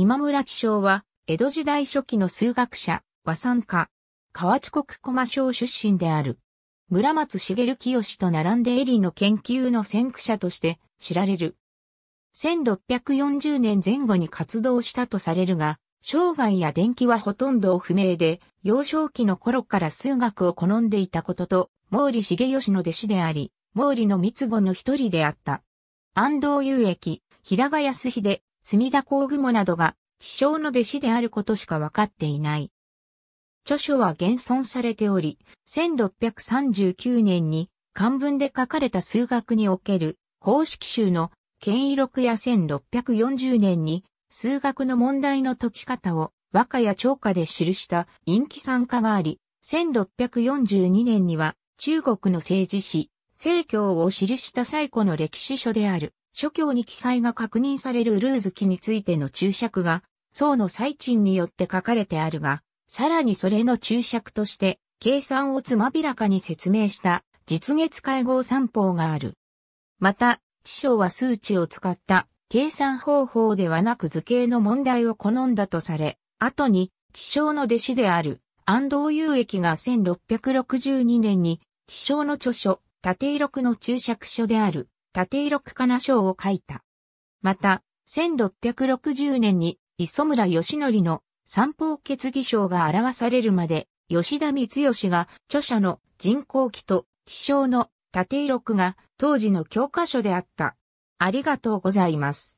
今村智章は、江戸時代初期の数学者、和算家、河内国駒省出身である。村松茂清と並んでエリの研究の先駆者として知られる。1640年前後に活動したとされるが、生涯や電気はほとんど不明で、幼少期の頃から数学を好んでいたことと、毛利茂吉の弟子であり、毛利の三つ子の一人であった。安藤有益、平賀康秀、墨田工雲などが、地匠の弟子であることしか分かっていない。著書は現存されており、1639年に漢文で書かれた数学における公式集の権威録や1640年に数学の問題の解き方を和歌や長歌で記した陰気参加があり、1642年には中国の政治史、政教を記した最古の歴史書である。諸教に記載が確認されるウルーズ記についての注釈が、宋の最賃によって書かれてあるが、さらにそれの注釈として、計算をつまびらかに説明した実月会合三法がある。また、地書は数値を使った計算方法ではなく図形の問題を好んだとされ、後に地書の弟子である安藤有益が1662年に地書の著書、縦録の注釈書である縦色区かな章を書いた。また、1660年に磯村義則の三方決議章が表されるまで、吉田光義が著者の人工記と地章の縦色区が当時の教科書であった。ありがとうございます。